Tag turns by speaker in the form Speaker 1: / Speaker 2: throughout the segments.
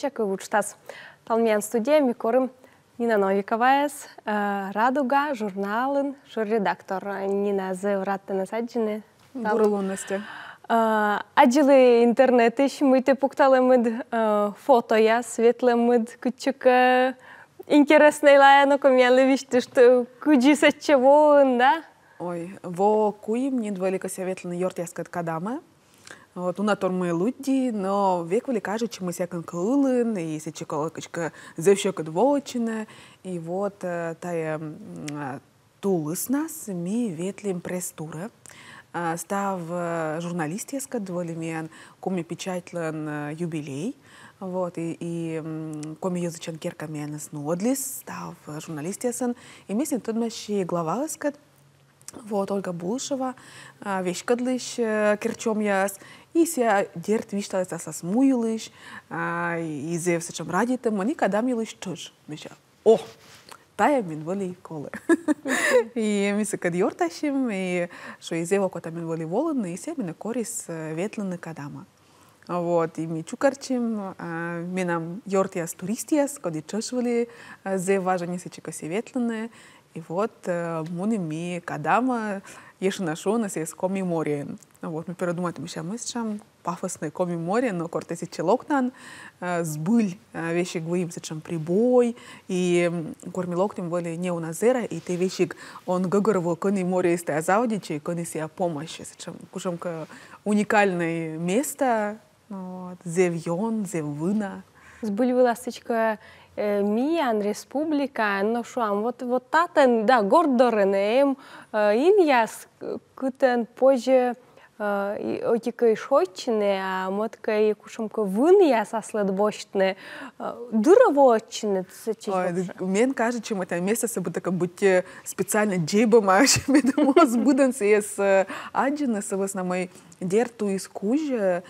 Speaker 1: Чекаю лучтас. Талмен студия, микорым Нина Новикова эс, Радуга, журналын, журредактор. Нина зывраттыны саджыны. Бурылуности. Аджылы интернет иш, мыйты пукталы мыд фото я, светлы мыд, кучука. Интересный лая, но комьялы вишты, что куджи сачево, да? Ой, во куим, нид велика советлы йорт яскат
Speaker 2: кадамы. Tunā tur bija люди, но вековали кажут, что мы сякан клылын, и сечи колокочка зевщека двоочина, и вот тая тулыс нас, ми ветлим престура. Став журналист, я сказала, мен, коми печатлен юбилей, Вот, и, и коми язычан керка мен снодлис, став журналист, я сын, и местный тот мащи глава, я Вот, Ольга Булышева, вещь кадлыш, керчом яс, и се дерт вишта да се а, и зев все чем радите, мани кадам илиш чуш. Миша, о, тая мин воли коле. И ми се кад йорташим, и шо и зево кота мин воли волен, и се мина корис а, ветлены кадама. Вот, и ми чукарчим, а, минам йортияс туристияс, коди чешвали, зе важа не се чека се ветлены, и вот муни ми кадама, ieși în așun, să ies comi morien. Вот, мы передумали, сейчас мы сейчас пафосные коми море, но кортеси челокнан, э, сбыль э, вещи гвоим сечем прибой, и кормилоктим были не у назера, и те вещи он гагорово кони море из тазаудичи, кони сия а помощи сечем. Кушем к уникальное место, вот, зевьон, зеввына,
Speaker 1: Сбыльвы ластичка э, Миян, республика, но ну шуам, вот, вот татен, да, горд доренеем, э, иньяс, кутен позже э, отікої шочини, а моткої кушамко вин я са следбощне, дуровочне, це чи
Speaker 2: мен каже, чим там місце се буде така будь специально джейбом, а ще ми дамо збуден я с аджіне, с вас на мой дерту із кужі,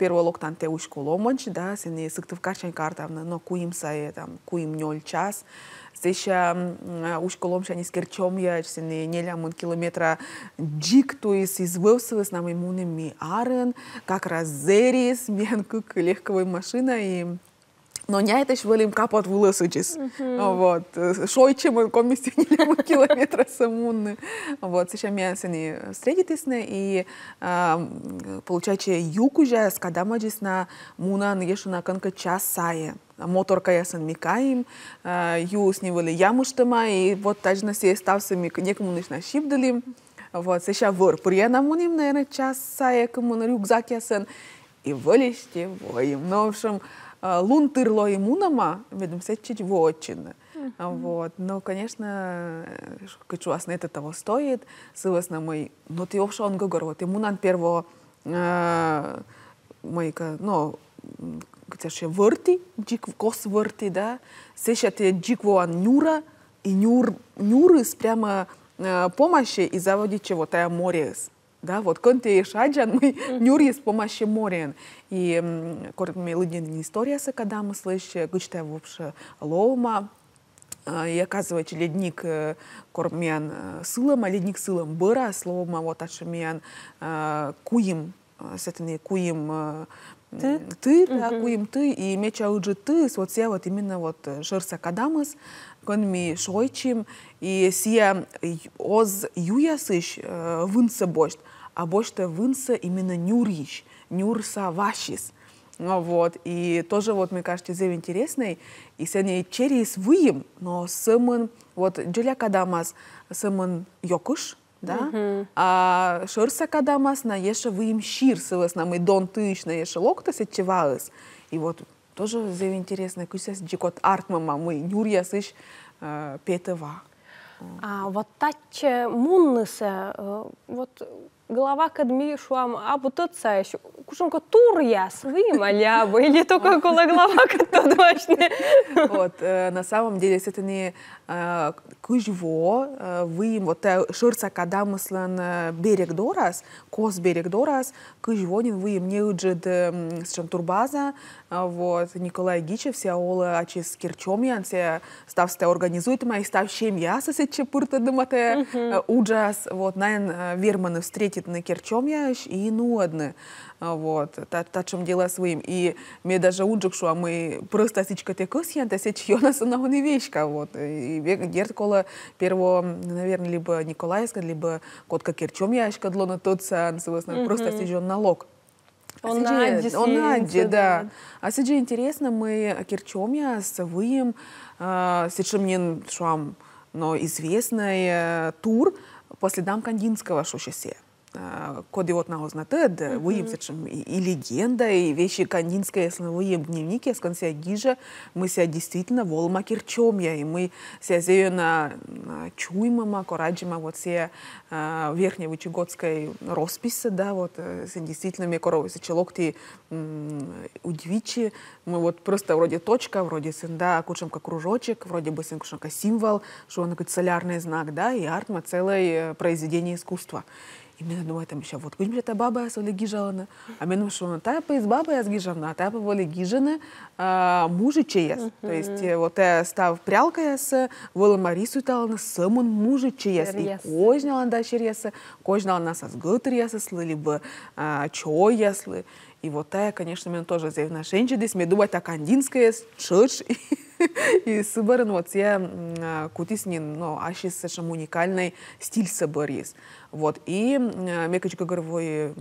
Speaker 2: первый лок там те уж коломонч, да, се не сыктывкар карта, но куим сае там, куим нёль час. Здесь а, уж коломча не скерчом я, се не неля мун километра джик, то есть извывсывыс нам ми арен, как раз зерис, мен кук легковой машина и no neitais valim kapot vlasıcis. Mm-hmm. Вот. Шойче мы комиссии не километра самунны. Вот, сейчас меня с ней встретитесь и получается юку же с кадамаджис на муна нагешу на конка час сае. Моторка я сын микаем, а, ю с него ли ямуштама, и вот таж на сей стався мик некому ниш на шибдалим. Вот, сейчас вор прия прияна муним, наверное, час сае, кому на рюкзак я сын. И вылезти воим. Но, ну, в общем, а, лун тырло имунама, ведом сечить вочин. Вот. Но, конечно, вас асна это того стоит, сывасна мой, но ну, ты вообще он говорит, ты мунан перво э, майка, ну, где ще върти, джик кос върти, да, сеща те джик воан нюра, и нюр, нюрыс прямо э, помощи и заводить чего, тая морес. Да, вот конте шаджан мы нюри с помощью морен. И коротко лыдин история с мы слышим, гучтая вообще лоума, и оказывается ледник э, кормян э, сылом, а ледник сылом быра, словом вот ашмян э, куим сетны куим э, ты, ты да, куим ты и меча уже ты, вот сия вот именно вот жирса э, кадамас, кон шойчим и сия оз юясыш э, вынса бошт, а бошта вынса именно нюрищ, нюрса вашис. Ну вот, и тоже вот, мне кажется, зев интересный, и сегодня через выем, но сымын, вот, джеля кадамас, сымын йокуш, да? Mm-hmm. А шырса кадамасна еша выем щирсывас нам и дон тышна еша локтас отчевалась. И вот тоже зев интересно, кусяс джикот артмама мы нюрьяс иш э, петова.
Speaker 1: А вот тач муннысе, э, вот А глава кадмишуам абу тотсаеш кушунка тур ясвым алябы или только кула глава
Speaker 2: дважды? Вот, э, на самом деле, если это не э, кыжво, э, вы вот ширца кадамыслан берег дорас, кос берег дорас, не вы мне уджид эм, с чем турбаза, вот, Николай Гичев, вся ола а че с Кирчом кирчомьян, все ставсте организует мои ставщем ясы, че пырта дымате уджас, вот, найн верманы встретил на екіпне керчомяш і нуадне. Вот, та, та чим діла своїм. І ми даже уджик, що а мы просто січка те косян, та січ йона самого не вічка. Вот. І дерткола первого наверное, либо Николаевска, либо котка керчомяшка длона тот сан, собственно, просто сіжон налог.
Speaker 1: А он на Анде, он на Анде, да.
Speaker 2: А сиджи интересно, мы керчомя с выем, сечемнин шам, но известный э, тур по следам Кандинского шушесе. Э, кодиот на ознатед, выебсячим и легенда, и вещи кандинская, если на дневники, дневнике, с конца гижа, мы себя действительно волма кирчом я и мы себя зею на, на чуймама, кораджима, вот все а, э, верхней вычегодской росписи, да, вот, э, с действительно мне коровы, если челок ты удивичи, мы вот просто вроде точка, вроде синда, кучем как кружочек, вроде бы синкушенка символ, что он такой солярный знак, да, и артма целое произведение искусства. И мен думаю, ну, там еще вот кучмир это баба я соли гижалана. А мен думаю, что та из баба я сгижавна, а та воли гижена а, мужи чеес. То есть э, вот я став прялка я с вола Марису талана, сам он мужи чеес. И кожняла да череса, кожняла нас с гутер я слыли бы а, чо я слы. И вот тая, конечно, меня тоже заявна шенчи десь, мен думаю, так андинская, чыш. И сыбырын вот я а, кутиснин, но ащи сэшем уникальный стиль сыбыр вот. И э, мекачка горвой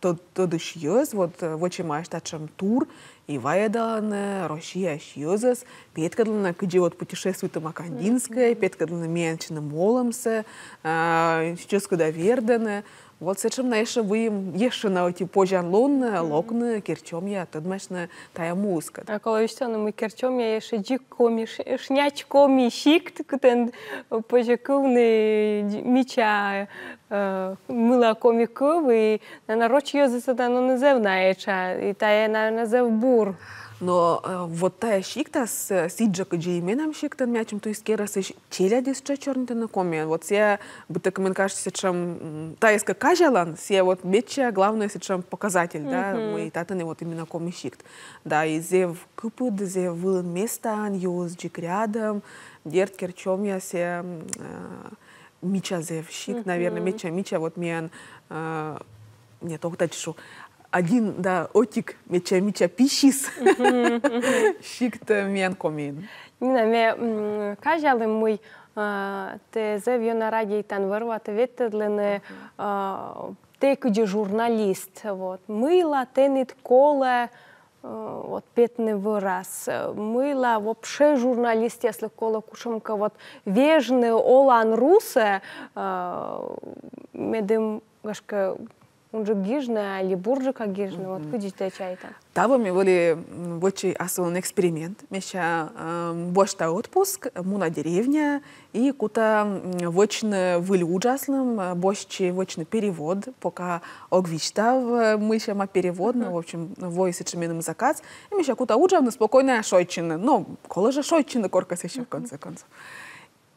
Speaker 2: тады шьез, вот э, в очима аштачам тур, и ваедалана, Россия шьезес, петкадлана, где вот путешествует там Макандинская, петкадлана менчина моломся, э, сейчас куда вердана, Вот с сечем наеше ви єше на эти оті
Speaker 1: пожанлон, локне, кірчом я, тут мешне тая музка. А когда що на ми кірчом я и джікомі, шнячкомі шік, тен пожакувни міча мила коміків, і народ його засада ну, не зевнаєча, і та є на, зевбур. Но вот тая
Speaker 2: шикта сиджака джи именам шиктан мячем, то есть керас иш челядис ча чернты на коме. Вот се бытак кажется, чем тайска кажалан, се вот меча главное се чем показатель, да, мы татаны вот именно коме шикт. Да, и зе в купы, зе вылын местан, джик рядом, дерт керчом я се... Э, Меча мичазевщик, наверное, меча меча вот мен, а, не, тоқта чешу, один, да, отик, меча мича, мича, пишис, шикті мен комин.
Speaker 1: Нина, ме, кажалы мой, тезе в юнарадейтан вырваты Ты, те, а, журналист, вот, мыла, тенит, кола, Э, вот ответный выраз. Э, Мыла вообще журналист, если кола кушамка вот вежный олан русы, э, медым гашка унжы гижна или буржика гижна, вот чай чайта.
Speaker 2: Того ми были очень основной эксперимент. Меша эм, больше отпуск, муна деревня, и кута очень выли ужасным, э, больше очень перевод, пока огвичта э, мы еще ма перевод, ну, в общем, войсы чеменным заказ, и меша кута ужасно спокойная шойчина, ну, кола же шойчина корка еще в конце концов.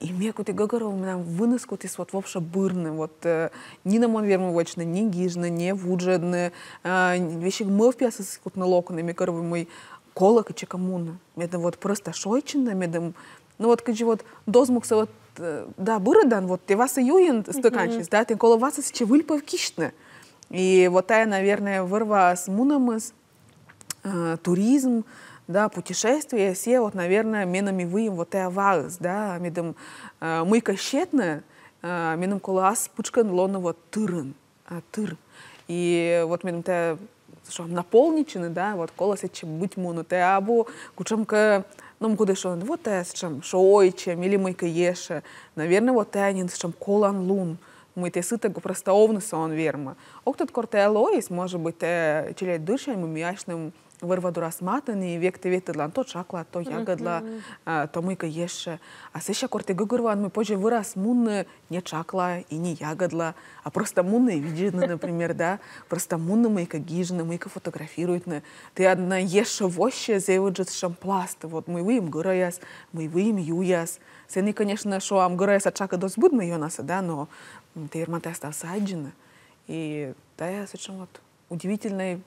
Speaker 2: И мне кути Гагарова мене винескути сват вовше бирне, вот э, ни на мамверме вечно, ни гижно, ни вуджедне, э, вещик мы в пьясы скут на локоны, мне корвы мой колок и чекамуна. Медем вот просто шойчина, медем, ну вот каджи вот дозмукса вот, э, да, бырдан, вот ты вас и юин стыканчис, mm -hmm. да, ты коло вас и чевыль повкишне. И вот тая, наверное, вырва с мунамыс, э, туризм, э, да, путешествия все, вот, наверное, менами выем вот и аварыс, да, медом э, мы кащетны, э, меном колас пучкан лона вот тырын, а, тыр. И вот медом те, что наполничены, да, вот колас чем быть мону те або, кучамка ну, куда что вот те, с чем, что ойчем, или мойка еше, наверное, вот те они, с чем колан лун, мы те сытого просто овны сон верма. Октот-кортеалоис может быть э, челядышем и мяшным вырвадура сматани векте векте длан то чакла то ягодла то мыка еше а с сеща корте гыгурван мы позже вырос мунны не чакла и не ягодла а просто мунны виджины например да просто мунны мыка гижны мыка фотографирует не. ты одна еше воще зеводжит шампласт вот мы выем гыраяс мы выем юяс сены конечно шо ам гыраяс а чака мы ее наса да но ты ермата остался и я, совершенно вот удивительное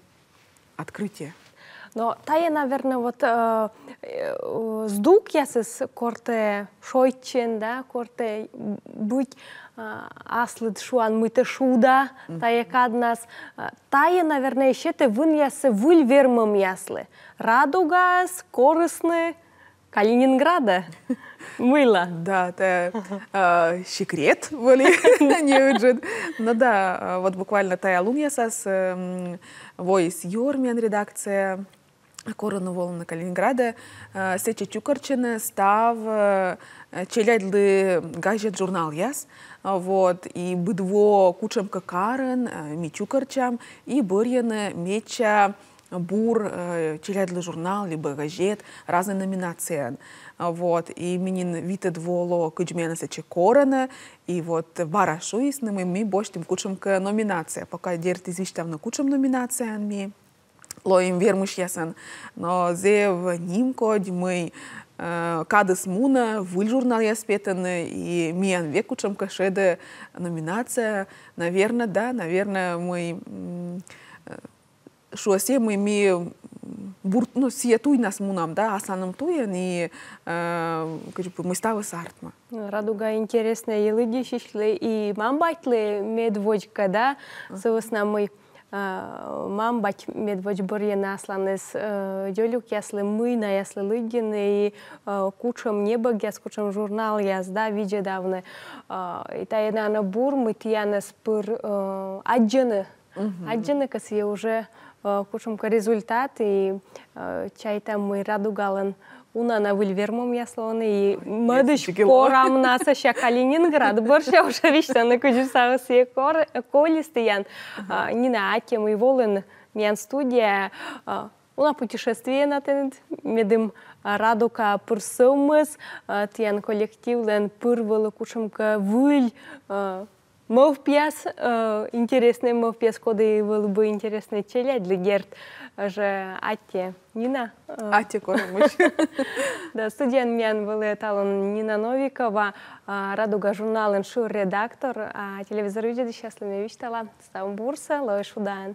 Speaker 2: открытие.
Speaker 1: Но та я, наверное, вот э, э, сдук я с корте шойчен, да, корте быть э, аслыд шуан мыты шуда, Та нас э, та я, наверное, еще те вын ясы выль вермым яслы. Радугас, корыстный, Калининграда
Speaker 2: мыло Да, это э, секрет, были не уджет. Но ну да, э, вот буквально тая лумьяса с эм, войс Йормен редакция Корону волна Калининграда, э, Сечи чукарчены, став, челядлы газет журнал яс, вот, и быдво кучем какарын, мечукарчам, и бырьяны меча бур, э, челядлы журнал, либо газет, разные номинации. Э, вот, и менин вита дволо кыджмена сече корона, и вот барашу и с ними ну, мы больше тем кучем к номинация. Пока дерт извещтам на кучем номинация ми, лоим вермуш ясен, но зе в нимко димы э, кадыс муна, выль журнал я спетан, и миян веку чем кашеда номинация. Наверное, да, наверное, мы шуасе мыми бурт ну сиятуй нас мунам да а асаным туя ни кажу мы ставы сартма
Speaker 1: радуга интересная елыди шишле и мам батле медвочка да совсна мы мам бать медвоч бурьена асланес э, дёлюк ясли мы на ясли лыгин и э, кучам небо я кучам журнал я да виде давны и та една на бур мы тияна спыр аджыны э, аджыны касы уже кушам ка результат и чайтам мы радугалан на вильвермом я яслоны и мыдыш порам нас ша Калининград уже борша уша кор кужусагы се колистыян на акем мы волен. миян студия У нас путешествие на тенет медым радука пырсымыз тиян коллективлен пыр волы кушамка выль Мовпьяс, э, интересный мовпьяс, коды был бы интересный челя для герт, же Атте, Нина. Э, Атте Коромыч. да, студент мен был эталон Нина Новикова, радуга журналын шу редактор, а телевизор видит счастливый вещь талант, стам бурса, лоиш удан.